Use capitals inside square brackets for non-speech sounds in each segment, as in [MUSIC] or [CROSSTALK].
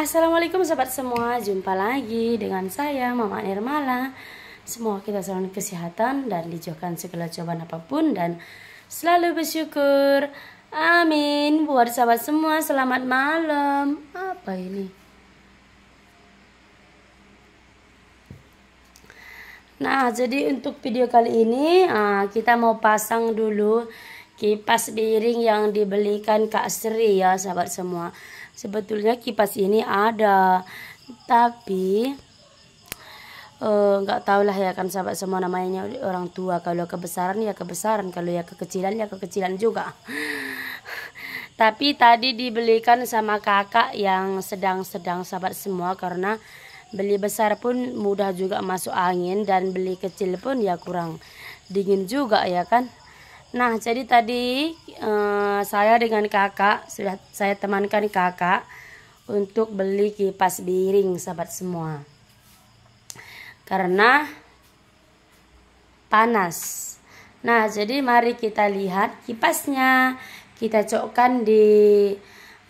Assalamualaikum sahabat semua, jumpa lagi dengan saya Mama Nirmala. Semua kita selalu kesehatan dan dijauhkan segala cobaan apapun dan selalu bersyukur. Amin. Buat sahabat semua selamat malam. Apa ini? Nah, jadi untuk video kali ini ah, kita mau pasang dulu kipas biring yang dibelikan Kak Sri ya sahabat semua sebetulnya kipas ini ada tapi eh, nggak uh, tahu lah ya kan sahabat semua namanya orang tua kalau kebesaran ya kebesaran kalau ya kekecilan ya kekecilan juga [LAUGHS] tapi tadi dibelikan sama kakak yang sedang-sedang sahabat semua karena beli besar pun mudah juga masuk angin dan beli kecil pun ya kurang dingin juga ya kan Nah, jadi tadi eh, saya dengan kakak sudah saya temankan kakak untuk beli kipas biring, sahabat semua. Karena panas. Nah, jadi mari kita lihat kipasnya. Kita cokkan di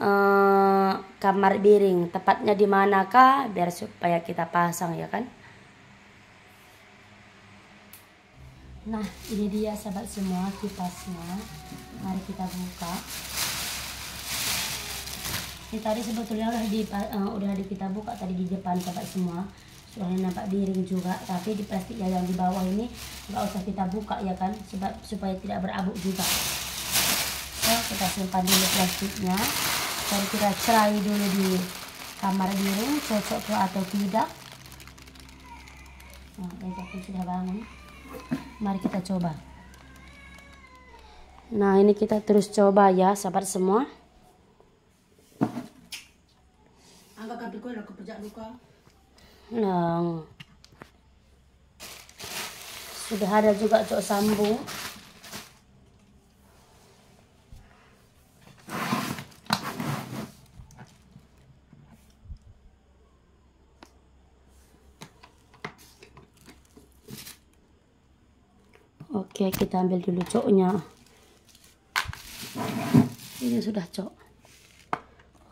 eh, kamar biring. Tepatnya di manakah biar supaya kita pasang ya kan? nah ini dia sahabat semua kipasnya mari kita buka ini tadi sebetulnya udah di uh, udah di kita buka tadi di depan sahabat semua soalnya nampak biring juga tapi di plastik ya yang di bawah ini nggak usah kita buka ya kan sebab supaya tidak berabuk juga so, kita simpan dulu plastiknya dan kita cerai dulu di kamar miring cocok atau tidak nah, pun sudah bangun mari kita coba nah ini kita terus coba ya sahabat semua luka. nah sudah ada juga cok sambung Oke, kita ambil dulu coknya. Ini sudah cok.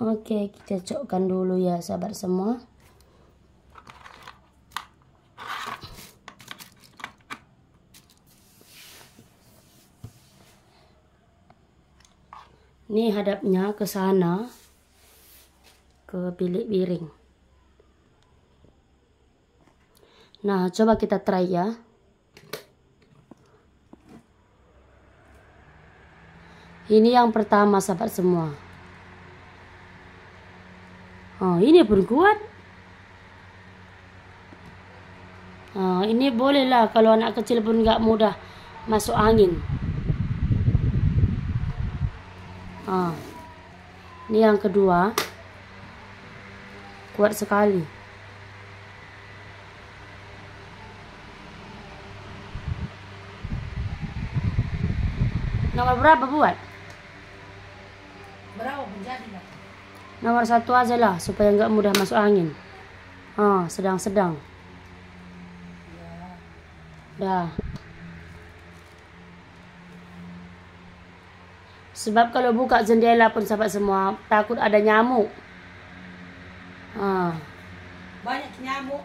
Oke, kita cokkan dulu ya, sahabat semua. Ini hadapnya ke sana ke bilik piring. Nah, coba kita try ya. Ini yang pertama sahabat semua. Oh, ini pun kuat. Oh, ini bolehlah kalau anak kecil pun nggak mudah masuk angin. Oh, ini yang kedua. Kuat sekali. Nomor berapa buat? Nomor satu aja lah supaya nggak mudah masuk angin. Oh, sedang-sedang. Dah. Ya. Sebab kalau buka jendela pun sahabat semua takut ada nyamuk. Ah. Banyak nyamuk.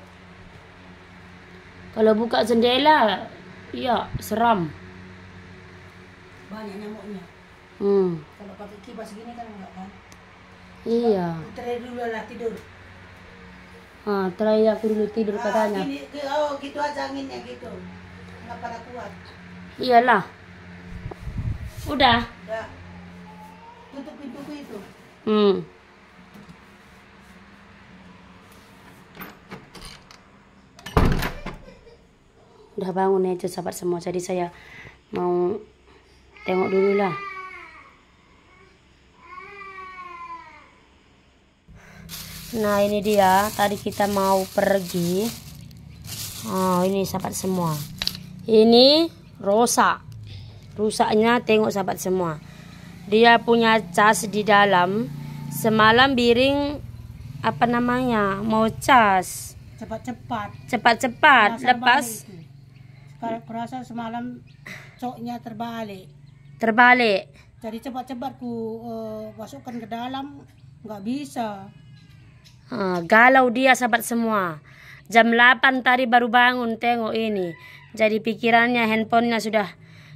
Kalau buka jendela, iya seram. Banyak nyamuknya. Hmm. Kalau pakai kipas gini kan enggak kan? Iya. Terakhir dulu lah tidur. Ah, terakhir aku dulu tidur ah, katanya. Gini, oh, gitu aja anginnya gitu. Enggak pada kuat. Iyalah. Udah. Udah. Tutup pintu itu. Hmm. Udah bangun aja sahabat semua. Jadi saya mau tengok dulu lah. nah ini dia tadi kita mau pergi oh ini sahabat semua ini rusak rusaknya tengok sahabat semua dia punya cas di dalam semalam biring apa namanya mau cas cepat-cepat cepat-cepat lepas kalau kerasa semalam coknya terbalik terbalik jadi cepat-cepat ku uh, masukkan ke dalam nggak bisa galau dia sahabat semua. Jam 8 tadi baru bangun tengok ini. Jadi pikirannya handphonenya sudah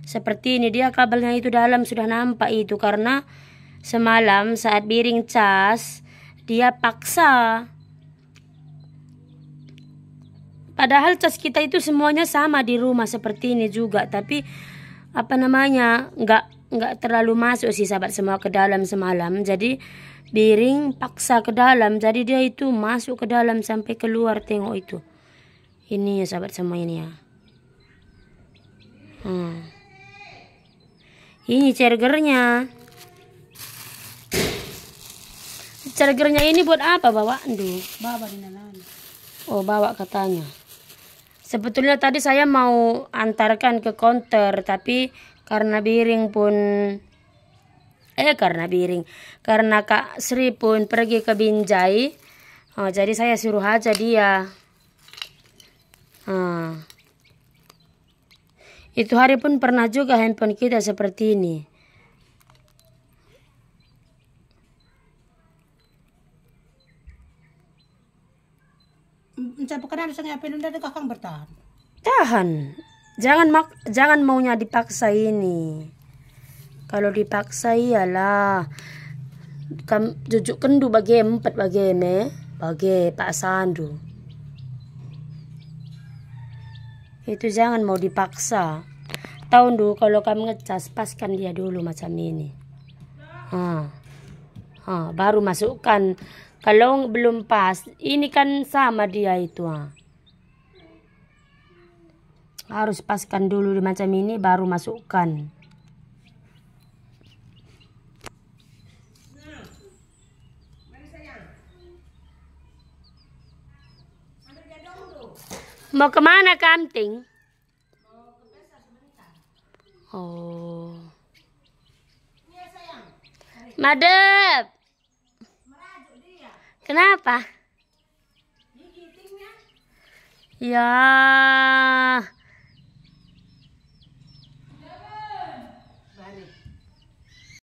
seperti ini. Dia kabelnya itu dalam sudah nampak itu karena semalam saat biring cas dia paksa. Padahal cas kita itu semuanya sama di rumah seperti ini juga tapi apa namanya nggak nggak terlalu masuk sih sahabat semua ke dalam semalam jadi biring paksa ke dalam jadi dia itu masuk ke dalam sampai keluar tengok itu ini ya sahabat semua ini ya hmm. ini chargernya chargernya ini buat apa bawa Aduh. oh bawa katanya sebetulnya tadi saya mau antarkan ke konter tapi karena Biring pun eh karena Biring karena Kak Sri pun pergi ke Binjai oh, jadi saya suruh aja dia hmm. itu hari pun pernah juga handphone kita seperti ini kakang bertahan. Tahan. Jangan mak jangan maunya dipaksa ini. Kalau dipaksa iyalah kam jujuk kendu bagi empat bagi me bagi pak sandu. Itu jangan mau dipaksa. Tahun dulu kalau kamu ngecas paskan dia dulu macam ini. Ah. Ah, baru masukkan kalau belum pas ini kan sama dia itu ah harus paskan dulu di macam ini baru masukkan Mau kemana kanting? Oh. Madep. Kenapa? Ya.